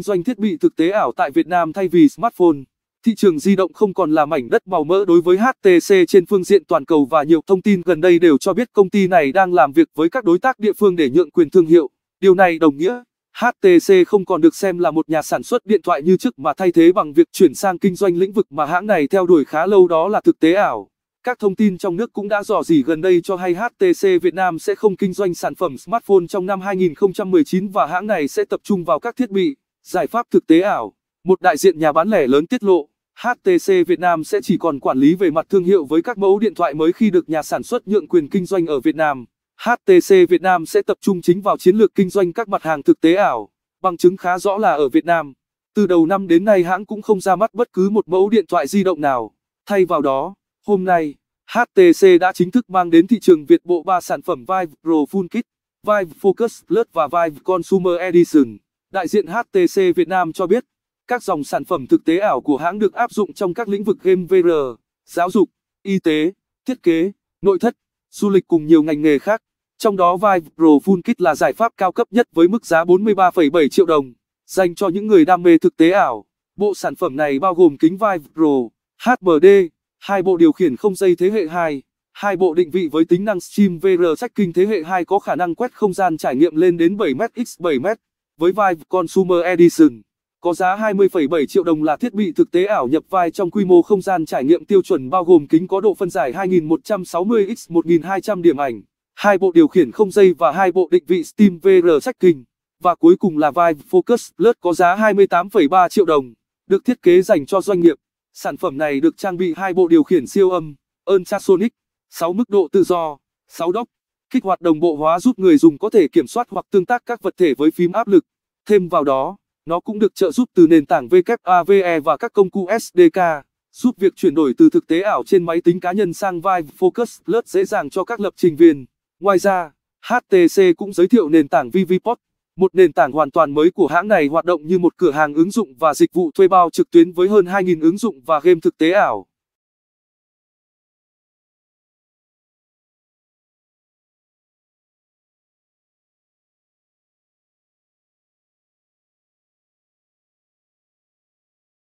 kinh doanh thiết bị thực tế ảo tại Việt Nam thay vì smartphone. Thị trường di động không còn là mảnh đất màu mỡ đối với HTC trên phương diện toàn cầu và nhiều thông tin gần đây đều cho biết công ty này đang làm việc với các đối tác địa phương để nhượng quyền thương hiệu. Điều này đồng nghĩa HTC không còn được xem là một nhà sản xuất điện thoại như trước mà thay thế bằng việc chuyển sang kinh doanh lĩnh vực mà hãng này theo đuổi khá lâu đó là thực tế ảo. Các thông tin trong nước cũng đã dò dỉ gần đây cho hay HTC Việt Nam sẽ không kinh doanh sản phẩm smartphone trong năm 2019 và hãng này sẽ tập trung vào các thiết bị Giải pháp thực tế ảo, một đại diện nhà bán lẻ lớn tiết lộ, HTC Việt Nam sẽ chỉ còn quản lý về mặt thương hiệu với các mẫu điện thoại mới khi được nhà sản xuất nhượng quyền kinh doanh ở Việt Nam. HTC Việt Nam sẽ tập trung chính vào chiến lược kinh doanh các mặt hàng thực tế ảo, bằng chứng khá rõ là ở Việt Nam. Từ đầu năm đến nay hãng cũng không ra mắt bất cứ một mẫu điện thoại di động nào. Thay vào đó, hôm nay, HTC đã chính thức mang đến thị trường Việt bộ ba sản phẩm Vive Pro Full Kit, Vive Focus Plus và Vive Consumer Edition đại diện HTC Việt Nam cho biết, các dòng sản phẩm thực tế ảo của hãng được áp dụng trong các lĩnh vực game VR, giáo dục, y tế, thiết kế, nội thất, du lịch cùng nhiều ngành nghề khác. Trong đó Vive Pro Full Kit là giải pháp cao cấp nhất với mức giá 43,7 triệu đồng, dành cho những người đam mê thực tế ảo. Bộ sản phẩm này bao gồm kính Vive Pro, HMD, hai bộ điều khiển không dây thế hệ 2, hai bộ định vị với tính năng Stream VR Tracking thế hệ 2 có khả năng quét không gian trải nghiệm lên đến 7m x 7m. Với Vive Consumer Edition, có giá 20,7 triệu đồng là thiết bị thực tế ảo nhập vai trong quy mô không gian trải nghiệm tiêu chuẩn bao gồm kính có độ phân giải 2160x1200 điểm ảnh, hai bộ điều khiển không dây và hai bộ định vị Steam VR tracking. Và cuối cùng là Vive Focus Plus có giá 28,3 triệu đồng, được thiết kế dành cho doanh nghiệp. Sản phẩm này được trang bị hai bộ điều khiển siêu âm, ultrasonic, 6 mức độ tự do, 6 dock kích hoạt đồng bộ hóa giúp người dùng có thể kiểm soát hoặc tương tác các vật thể với phím áp lực. Thêm vào đó, nó cũng được trợ giúp từ nền tảng WAVE và các công cụ SDK, giúp việc chuyển đổi từ thực tế ảo trên máy tính cá nhân sang Vive Focus Plus dễ dàng cho các lập trình viên. Ngoài ra, HTC cũng giới thiệu nền tảng ViviPod, một nền tảng hoàn toàn mới của hãng này hoạt động như một cửa hàng ứng dụng và dịch vụ thuê bao trực tuyến với hơn 2.000 ứng dụng và game thực tế ảo.